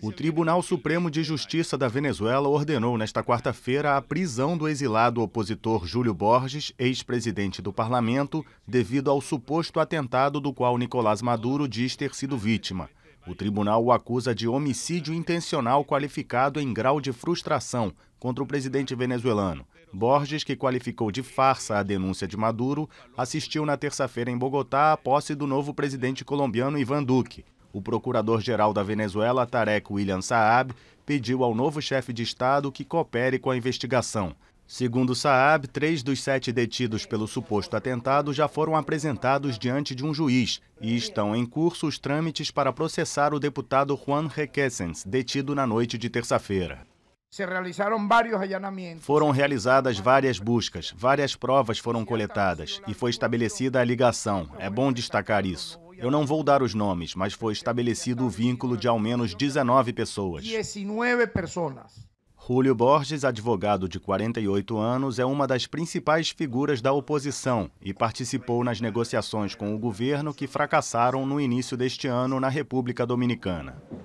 O Tribunal Supremo de Justiça da Venezuela ordenou nesta quarta-feira a prisão do exilado opositor Júlio Borges, ex-presidente do parlamento, devido ao suposto atentado do qual Nicolás Maduro diz ter sido vítima. O tribunal o acusa de homicídio intencional qualificado em grau de frustração contra o presidente venezuelano. Borges, que qualificou de farsa a denúncia de Maduro, assistiu na terça-feira em Bogotá à posse do novo presidente colombiano Ivan Duque. O procurador-geral da Venezuela, Tarek William Saab, pediu ao novo chefe de Estado que coopere com a investigação. Segundo Saab, três dos sete detidos pelo suposto atentado já foram apresentados diante de um juiz e estão em curso os trâmites para processar o deputado Juan Requesens, detido na noite de terça-feira. Foram realizadas várias buscas, várias provas foram coletadas e foi estabelecida a ligação. É bom destacar isso. Eu não vou dar os nomes, mas foi estabelecido o vínculo de ao menos 19 pessoas. 19 pessoas. Julio Borges, advogado de 48 anos, é uma das principais figuras da oposição e participou nas negociações com o governo que fracassaram no início deste ano na República Dominicana.